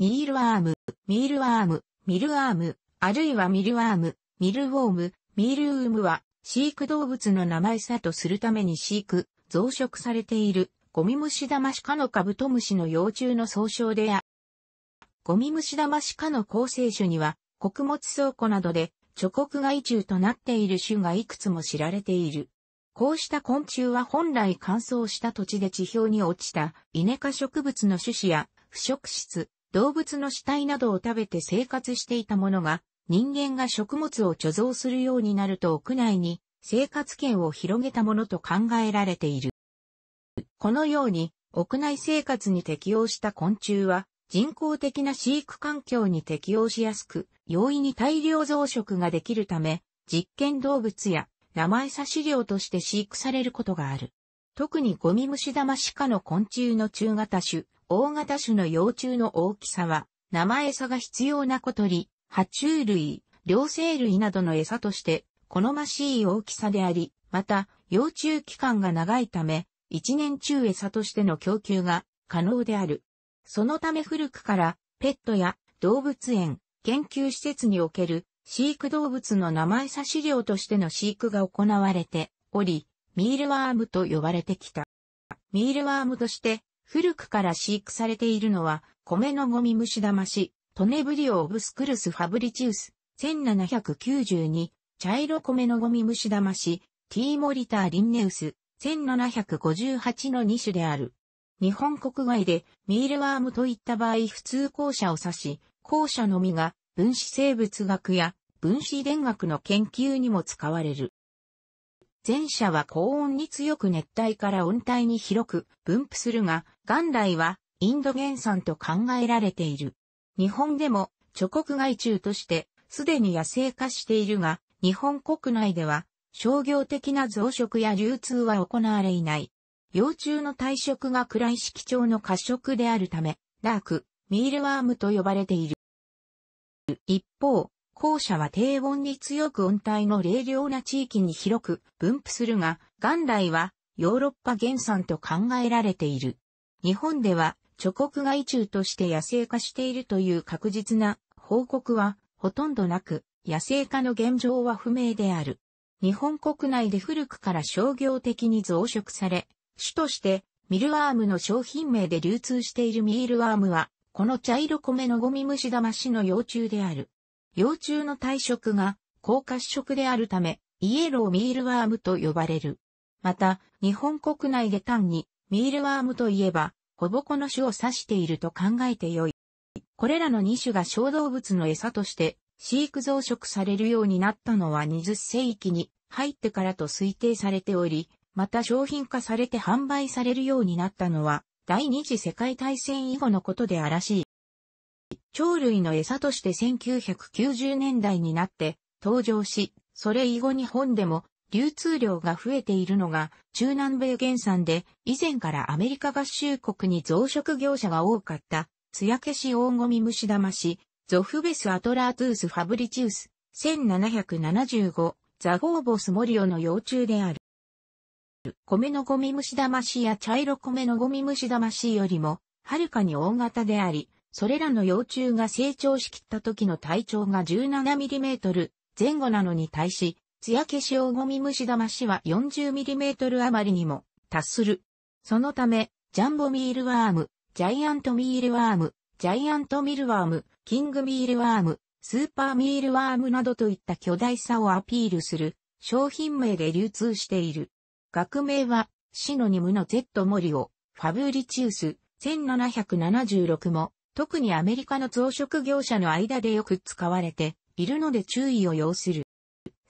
ミールワーム、ミールワーム、ミルワーム、あるいはミルワーム、ミルウォーム、ミルウームは、飼育動物の名前さとするために飼育、増殖されている、ゴミムシダマシカのカブトムシの幼虫の総称であ。ゴミムシダマシカの構成種には、穀物倉庫などで、諸国害虫となっている種がいくつも知られている。こうした昆虫は本来乾燥した土地で地表に落ちた、イネ科植物の種子や、腐食質、動物の死体などを食べて生活していたものが、人間が食物を貯蔵するようになると屋内に生活圏を広げたものと考えられている。このように、屋内生活に適応した昆虫は、人工的な飼育環境に適応しやすく、容易に大量増殖ができるため、実験動物や名前差し料として飼育されることがある。特にゴミムシダマシカの昆虫の中型種、大型種の幼虫の大きさは、生餌が必要な小鳥、爬虫類、両生類などの餌として好ましい大きさであり、また、幼虫期間が長いため、一年中餌としての供給が可能である。そのため古くから、ペットや動物園、研究施設における飼育動物の生餌飼料としての飼育が行われており、ミールワームと呼ばれてきた。ミールワームとして古くから飼育されているのは、米のゴミ虫だまし、トネブリオ・オブスクルス・ファブリチウス、1792、茶色米のゴミ虫だまし、ティーモリター・リンネウス、1758の2種である。日本国外でミールワームといった場合普通校舎を指し、校舎のみが分子生物学や分子電学の研究にも使われる。前者は高温に強く熱帯から温帯に広く分布するが、元来はインド原産と考えられている。日本でも諸国外虫としてすでに野生化しているが、日本国内では商業的な増殖や流通は行われいない。幼虫の体色が暗い色調の褐色であるため、ダーク、ミールワームと呼ばれている。一方、後者は低温に強く温帯の冷涼な地域に広く分布するが、元来はヨーロッパ原産と考えられている。日本では、諸国外中として野生化しているという確実な報告はほとんどなく、野生化の現状は不明である。日本国内で古くから商業的に増殖され、種としてミルワームの商品名で流通しているミールワームは、この茶色米のゴミ虫だましの幼虫である。幼虫の体色が高褐色であるため、イエローミールワームと呼ばれる。また、日本国内で単にミールワームといえば、ほぼこの種を指していると考えてよい。これらの2種が小動物の餌として飼育増殖されるようになったのは20世紀に入ってからと推定されており、また商品化されて販売されるようになったのは第二次世界大戦以後のことであらしい。鳥類の餌として1990年代になって登場し、それ以後日本でも流通量が増えているのが中南米原産で、以前からアメリカ合衆国に増殖業者が多かった、ツヤ消し大ゴミ虫騙し、ゾフベスアトラートゥースファブリチウス、1775、ザゴーボスモリオの幼虫である。米のゴミ虫騙しや茶色米のゴミ虫騙しよりも、はるかに大型であり、それらの幼虫が成長しきった時の体長が 17mm 前後なのに対し、つや消しをゴミ虫玉しは 40mm 余りにも達する。そのため、ジャンボミールワーム、ジャイアントミールワーム、ジャイアントミールワーム、キングミールワーム、スーパーミールワームなどといった巨大さをアピールする商品名で流通している。学名は、シノニムの Z モリオ、ファブリチウス、1776も、特にアメリカの増殖業者の間でよく使われているので注意を要する。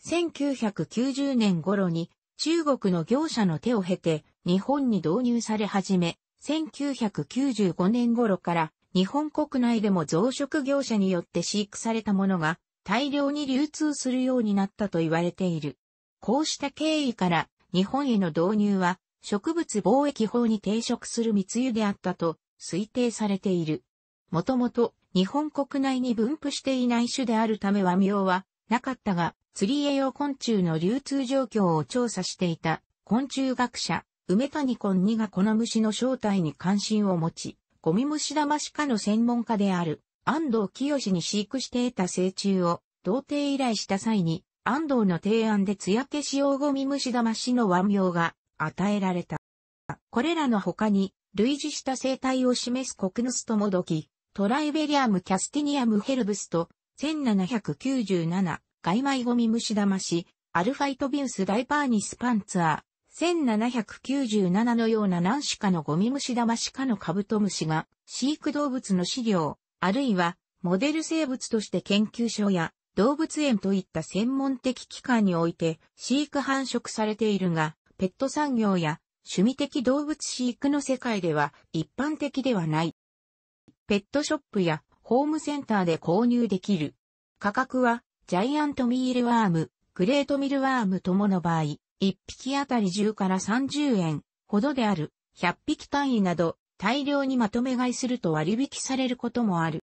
1990年頃に中国の業者の手を経て日本に導入され始め、1995年頃から日本国内でも増殖業者によって飼育されたものが大量に流通するようになったと言われている。こうした経緯から日本への導入は植物貿易法に抵触する密輸であったと推定されている。もともと日本国内に分布していない種であるため和名はなかったが釣り栄養昆虫の流通状況を調査していた昆虫学者、梅谷コン2がこの虫の正体に関心を持ち、ゴミ虫騙しシ科の専門家である安藤清に飼育して得た成虫を童貞依頼した際に、安藤の提案で艶消し用ゴミ虫ダマシの和名が与えられた。これらの他に、類似した生態を示すコクヌスともどき、トライベリアムキャスティニアムヘルブスと、1797、外米ゴミ虫騙し、アルファイトビウスダイパーニスパンツァー、1797のような何種かのゴミ虫騙しかのカブトムシが、飼育動物の飼料、あるいは、モデル生物として研究所や、動物園といった専門的機関において、飼育繁殖されているが、ペット産業や、趣味的動物飼育の世界では、一般的ではない。ペットショップや、ホームセンターで購入できる。価格はジャイアントミールワーム、グレートミルワームともの場合、1匹あたり10から30円ほどである、100匹単位など、大量にまとめ買いすると割引されることもある。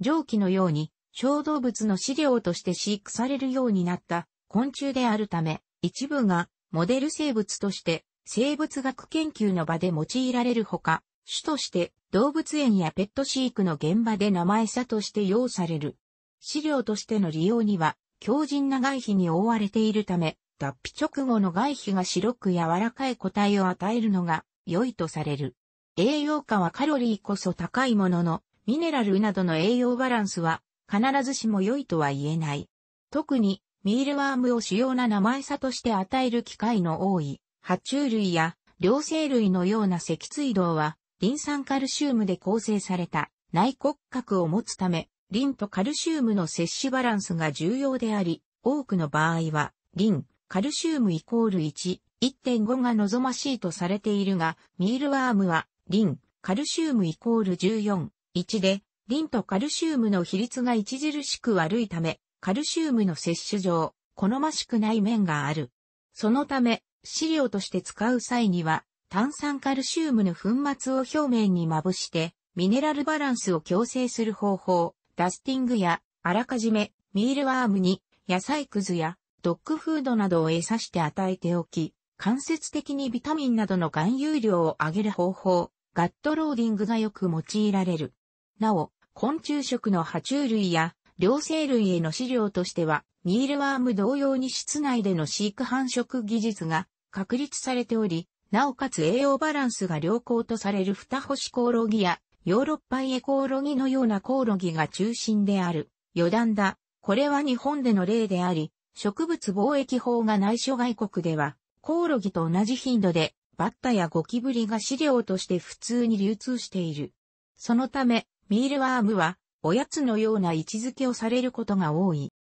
上記のように、小動物の飼料として飼育されるようになった昆虫であるため、一部がモデル生物として生物学研究の場で用いられるほか、種として動物園やペット飼育の現場で名前差として用される。資料としての利用には、強靭な外皮に覆われているため、脱皮直後の外皮が白く柔らかい個体を与えるのが良いとされる。栄養価はカロリーこそ高いものの、ミネラルなどの栄養バランスは必ずしも良いとは言えない。特にミールワームを主要な名前差として与える機会の多い、爬虫類や両生類のような脊椎動は、リン酸カルシウムで構成された内骨格を持つため、リンとカルシウムの摂取バランスが重要であり、多くの場合は、リン、カルシウムイコール1、1.5が望ましいとされているが、ミールワームは、リン、カルシウムイコール14、1で、リンとカルシウムの比率が著しく悪いため、カルシウムの摂取上、好ましくない面がある。そのため、飼料として使う際には、炭酸カルシウムの粉末を表面にまぶして、ミネラルバランスを矯正する方法、ダスティングや、あらかじめ、ミールワームに、野菜くずや、ドッグフードなどを餌して与えておき、間接的にビタミンなどの含有量を上げる方法、ガットローディングがよく用いられる。なお、昆虫食の爬虫類や、両生類への飼料としては、ミールワーム同様に室内での飼育繁殖技術が確立されており、なおかつ栄養バランスが良好とされる二星コオロギやヨーロッパエコオロギのようなコオロギが中心である。余談だ。これは日本での例であり、植物貿易法が内緒外国では、コオロギと同じ頻度で、バッタやゴキブリが飼料として普通に流通している。そのため、ミールワームは、おやつのような位置づけをされることが多い。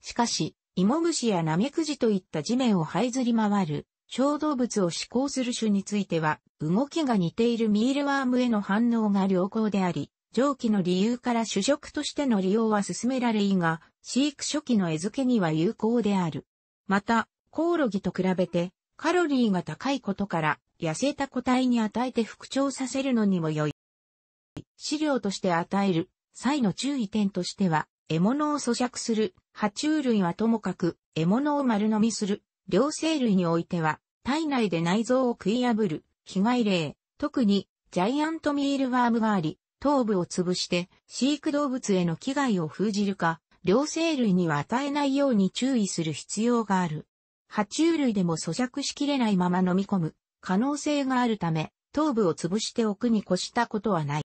しかし、芋虫やナメクジといった地面を這いずり回る、小動物を思考する種については、動きが似ているミールワームへの反応が良好であり、上記の理由から主食としての利用は進められいが、飼育初期の餌付けには有効である。また、コオロギと比べて、カロリーが高いことから、痩せた個体に与えて復調させるのにも良い。飼料として与える際の注意点としては、獲物を咀嚼する、爬虫類はともかく、獲物を丸飲みする、両生類においては、体内で内臓を食い破る、被害例、特にジャイアントミールワームがあり、頭部を潰して飼育動物への危害を封じるか、両生類には与えないように注意する必要がある。爬虫類でも咀嚼しきれないまま飲み込む可能性があるため、頭部を潰しておくに越したことはない。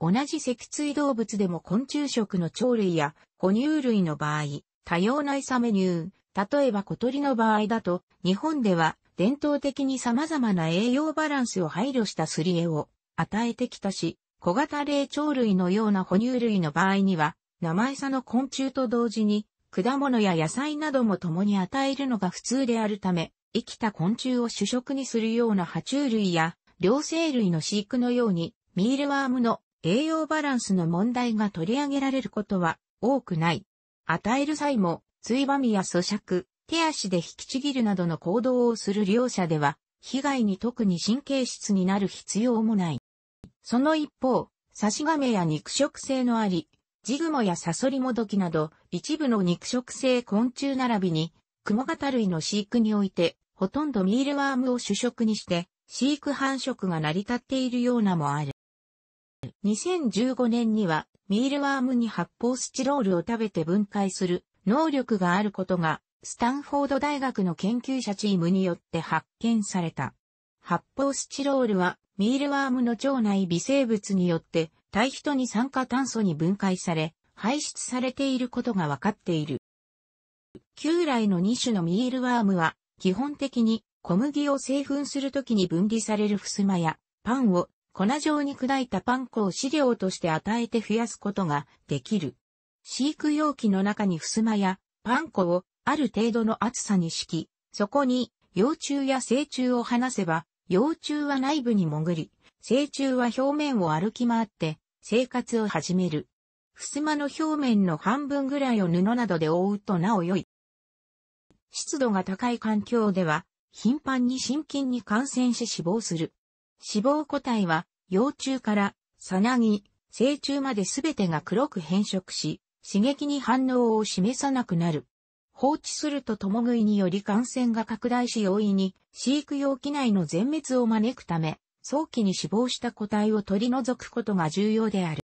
同じ脊椎動物でも昆虫食の鳥類や哺乳類の場合、多様な餌メニュー、例えば小鳥の場合だと、日本では伝統的に様々な栄養バランスを配慮したすり絵を与えてきたし、小型霊長類のような哺乳類の場合には、生餌の昆虫と同時に、果物や野菜なども共に与えるのが普通であるため、生きた昆虫を主食にするような爬虫類や、両生類の飼育のように、ミールワームの栄養バランスの問題が取り上げられることは多くない。与える際もついばみや咀嚼、手足で引きちぎるなどの行動をする利用者では、被害に特に神経質になる必要もない。その一方、刺しガや肉食性のあり、ジグモやサソリモドキなど、一部の肉食性昆虫並びに、クモ型類の飼育において、ほとんどミールワームを主食にして、飼育繁殖が成り立っているようなもある。2015年には、ミールワームに発泡スチロールを食べて分解する能力があることが、スタンフォード大学の研究者チームによって発見された。発泡スチロールは、ミールワームの腸内微生物によって、対人に酸化炭素に分解され、排出されていることが分かっている。旧来の2種のミールワームは、基本的に小麦を製粉するときに分離される襖や、パンを粉状に砕いたパン粉を飼料として与えて増やすことができる。飼育容器の中に襖やパン粉をある程度の厚さに敷き、そこに幼虫や成虫を放せば、幼虫は内部に潜り、成虫は表面を歩き回って生活を始める。襖の表面の半分ぐらいを布などで覆うとなお良い。湿度が高い環境では、頻繁に心筋に感染し死亡する。死亡個体は、幼虫から、さなぎ、成虫まで全てが黒く変色し、刺激に反応を示さなくなる。放置すると共食いにより感染が拡大し容易に飼育容器内の全滅を招くため、早期に死亡した個体を取り除くことが重要である。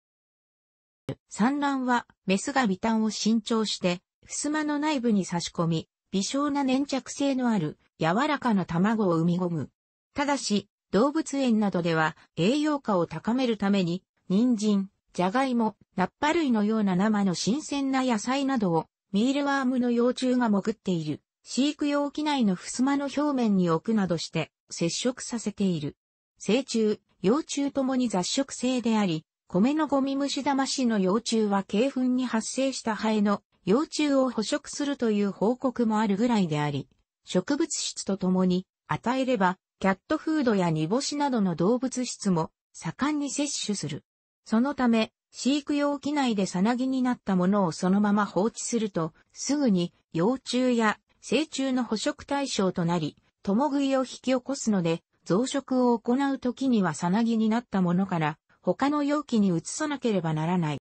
産卵は、メスが微炭を伸長して、襖の内部に差し込み、微小な粘着性のある柔らかな卵を産み込む。ただし、動物園などでは栄養価を高めるために、人参、ジャガイモ、ナッパ類のような生の新鮮な野菜などを、ミールワームの幼虫が潜っている、飼育容器内の襖の表面に置くなどして、接触させている。成虫、幼虫ともに雑食性であり、米のゴミ虫しの幼虫は鶏粉に発生したハエの幼虫を捕食するという報告もあるぐらいであり、植物質とともに与えれば、キャットフードや煮干しなどの動物質も盛んに摂取する。そのため、飼育容器内でさなぎになったものをそのまま放置すると、すぐに幼虫や成虫の捕食対象となり、共食いを引き起こすので、増殖を行う時にはさなぎになったものから、他の容器に移さなければならない。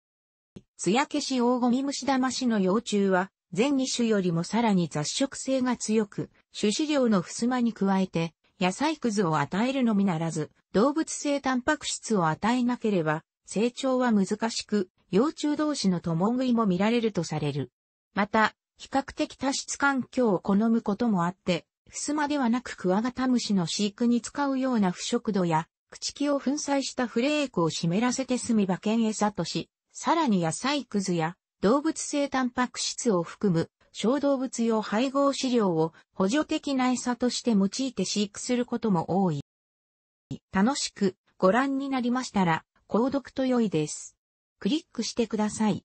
ツヤ消し大ゴミ虫ダマシの幼虫は、全2種よりもさらに雑食性が強く、種子量の襖に加えて、野菜くずを与えるのみならず、動物性タンパク質を与えなければ、成長は難しく、幼虫同士の共食いも見られるとされる。また、比較的多湿環境を好むこともあって、襖ではなくクワガタムシの飼育に使うような腐食土や、朽木を粉砕したフレークを湿らせて住み馬券餌とし、さらに野菜くずや動物性タンパク質を含む小動物用配合飼料を補助的な餌として用いて飼育することも多い。楽しくご覧になりましたら、購読と良いです。クリックしてください。